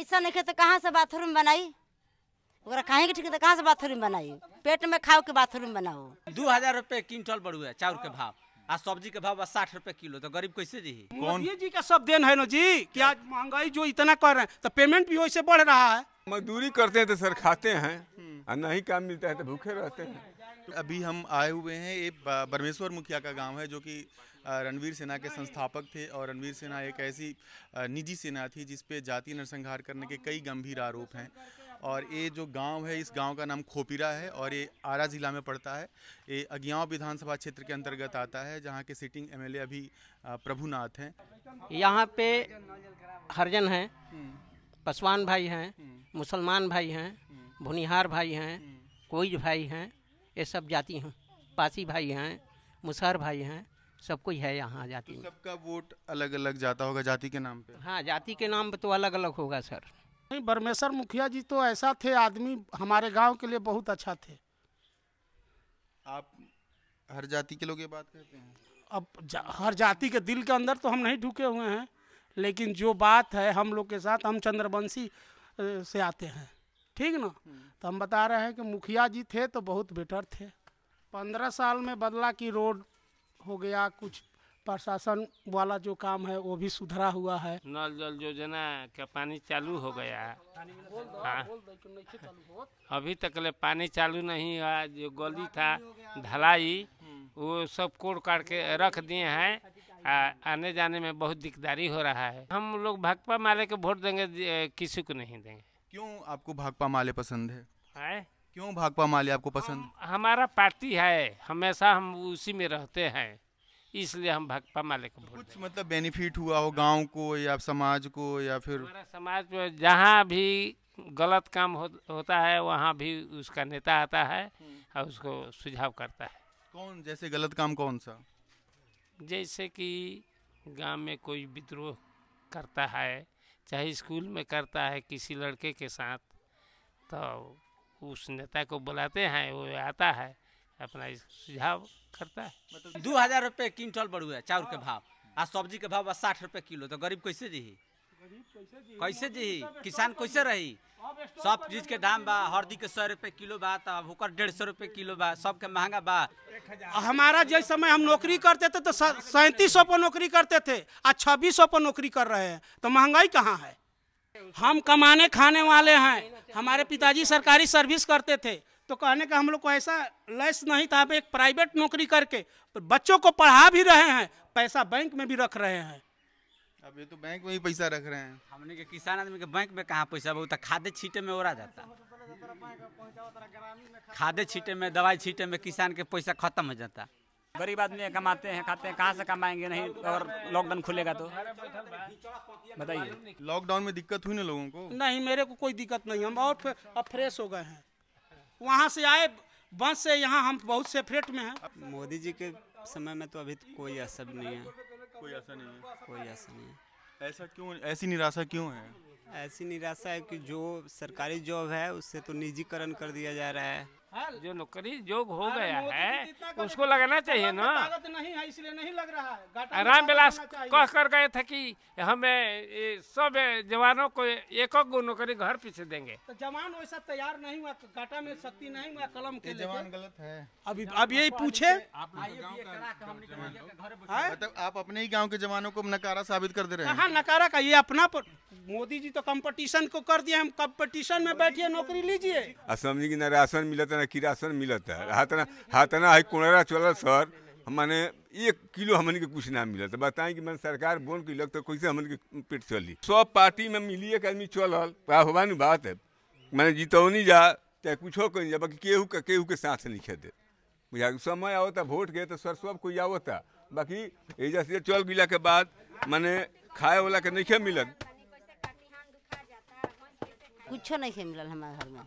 पैसा नहीं तो कहाँ से बाथरूम बनाई ओकरा खाए ठीक तो कहाँ से बाथरूम बनाई पेट में खाओ के बाथरूम बनाओ दो हजार रुपये क्विंटल बढ़ू है चाउर के भाव आ सब्जी के भाव साठ रुपए किलो तो गरीब कैसे जी कौन जी का सब देन है ना जी कि आज महंगाई जो इतना कर रहे हैं तो पेमेंट भी वैसे बढ़ रहा है मजदूरी करते हैं तो सर खाते हैं और नहीं काम मिलता है तो भूखे रहते हैं अभी हम आए हुए हैं ये बरमेश्वर मुखिया का गांव है जो कि रणवीर सेना के संस्थापक थे और रणवीर सेना एक ऐसी निजी सेना थी जिस पे जाति नरसंहार करने के कई गंभीर आरोप हैं और ये जो गांव है इस गांव का नाम खोपीरा है और ये आरा ज़िला में पड़ता है ये अग्ञाव विधानसभा क्षेत्र के अंतर्गत आता है जहाँ के सिटिंग एम अभी प्रभुनाथ हैं यहाँ पे हरजन हैं हम्म। पसवान भाई हैं हम्म। मुसलमान भाई हैं हम्म। भुनिहार भाई हैं कोई भाई हैं ये सब जाति हैं पासी भाई हैं मुसहर भाई हैं सब है यहाँ जाति तो सबका वोट अलग अलग जाता होगा जाति के नाम पे हाँ जाति के नाम पे तो अलग अलग होगा सर नहीं बरमेश्वर मुखिया जी तो ऐसा थे आदमी हमारे गांव के लिए बहुत अच्छा थे आप हर जाति के लोग ये बात कहते हैं अब जा, हर जाति के दिल के अंदर तो हम नहीं ढुके हुए हैं लेकिन जो बात है हम लोग के साथ हम चंद्रवंशी से आते हैं ठीक ना हम्म। तो हम बता रहे हैं कि मुखिया जी थे तो बहुत बेटर थे पंद्रह साल में बदला की रोड हो गया कुछ प्रशासन वाला जो काम है वो भी सुधरा हुआ है नल जल योजना का पानी चालू हो गया है हाँ। अभी तक ले पानी चालू नहीं है जो गली था ढलाई वो सब कोड़ काट के रख दिए हैं आने जाने में बहुत दिकदारी हो रहा है हम लोग भाकपा माले के वोट देंगे किसी को नहीं देंगे क्यों आपको भाकपा माले पसंद है क्यों भाकपा माली आपको पसंद हम, हमारा पार्टी है हमेशा हम उसी में रहते हैं इसलिए हम भाकपा माले को कुछ मतलब बेनिफिट हुआ हो गांव को या समाज को या फिर हमारा समाज में जहाँ भी गलत काम हो, होता है वहाँ भी उसका नेता आता है और उसको सुझाव करता है कौन जैसे गलत काम कौन सा जैसे कि गांव में कोई विद्रोह करता है चाहे स्कूल में करता है किसी लड़के के साथ तो उस नेता को बुलाते हैं वो आता है अपना सुझाव करता है मतलब दो हज़ार रुपये क्विंटल बढ़ू है चाउर के भाव आ सब्जी के भाव साठ रुपये किलो तो गरीब कैसे जी कैसे जी किसान कैसे रही सब चीज के दाम बा हरदी के सौ रुपये किलो बा तब तो डेढ़ सौ रुपये किलो बा सबके महंगा बा हमारा जैसे समय हम नौकरी करते थे तो सैंतीस सौ पर नौकरी करते थे आज छब्बीस सौ पर नौकरी कर रहे हैं तो महंगाई कहाँ है हम कमाने खाने वाले हैं हमारे पिताजी सरकारी सर्विस करते थे तो कहने का हम लोग को ऐसा लैस नहीं था एक प्राइवेट नौकरी करके तो बच्चों को पढ़ा भी रहे हैं पैसा बैंक में भी रख रहे हैं अब ये तो बैंक में ही पैसा रख रहे हैं हमने के किसान आदमी के बैंक में कहाँ पैसा बहुत तो खादे छीटे में ओरा जाता खादे छीटे में दवाई छीटे में किसान के पैसा खत्म हो जाता गरीब आदमी कमाते हैं खाते हैं कहाँ से कमाएंगे नहीं और लॉकडाउन खुलेगा तो बताइए लॉकडाउन में दिक्कत हुई ना लोगों को नहीं मेरे को कोई दिक्कत नहीं हम और अब फ्रेश हो गए हैं वहाँ से आए बस से यहाँ हम बहुत सेफरेट में हैं मोदी जी के समय में तो अभी कोई असर नहीं है कोई असर नहीं है कोई असर नहीं है ऐसा क्यों ऐसी निराशा क्यों है ऐसी निराशा है कि जो सरकारी जॉब है उससे तो निजीकरण कर दिया जा रहा है जो नौकरी जो हो गया है उसको लगाना तो चाहिए ना ताकत नहीं है इसलिए नहीं लग रहा है राम विलास कह कर गए थे कि हमें सब जवानों को एक गो नौकरी घर पीछे देंगे तो जवान वैसा तैयार नहीं हुआ घाटा में शक्ति नहीं हुआ कलम के जवान गलत है अभी अब यही पूछे हाँ, मतलब आप अपने ही गाँव के जवानों को नकारा साबित कर दे रहे हैं हाँ नकारा का ये अपना मोदी जी तो कंपटीशन को कर दिया हम कंपटीशन में बैठिए तो नौकरी लीजिए असम जी की राशन मिलता तो माने किरासन मिलत है हाथना हाथना है कोणरा चल सर माने एक किलो हमन के कुछ ना मिलत बताएं कि मन सरकार बोल के लगता तो कैसे हमन के पेट चली सब पार्टी में मिली एक आदमी चलल आह्वान बात है मैंने जितौनी जा चाहे कुछ कर जा बाकी केहू का केहू के साथ नहीं खेते बुझा समय आवता वोट के तो सर सब कोई आवता बाकी एजा से चल गिला के बाद माने खाए वाला के नहीं मिलत कुछ नहीं मिलल हमारे घर में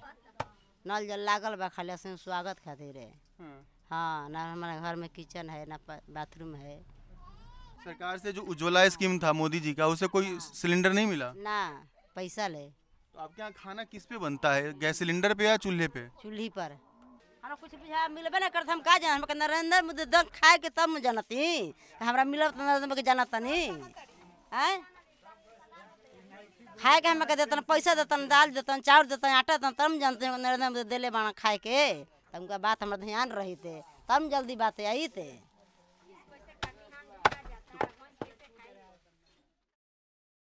नल जल लागल बा खाली असन स्वागत खातिर है हाँ, हाँ ना हमारे घर में किचन है ना बाथरूम है सरकार से जो उज्ज्वला स्कीम था मोदी जी का उसे कोई हाँ। सिलेंडर नहीं मिला ना पैसा ले तो आपके यहाँ खाना किस पे बनता है गैस सिलेंडर पे या चूल्हे पे चूल्ही पर हमारा कुछ है मिलबे ना करत हम का जान हम नरेंद्र मोदी दम खाए के तब जानती हमारा मिलत नरेंद्र मोदी जानता नहीं खाए के हमें देतन पैसा देतन दाल देतन चाउर देतन आटा देतन तब जानते नरेंद्र मोदी दिले बाना खाए के तुमका बात हमारा ध्यान रही तब जल्दी बात आई थे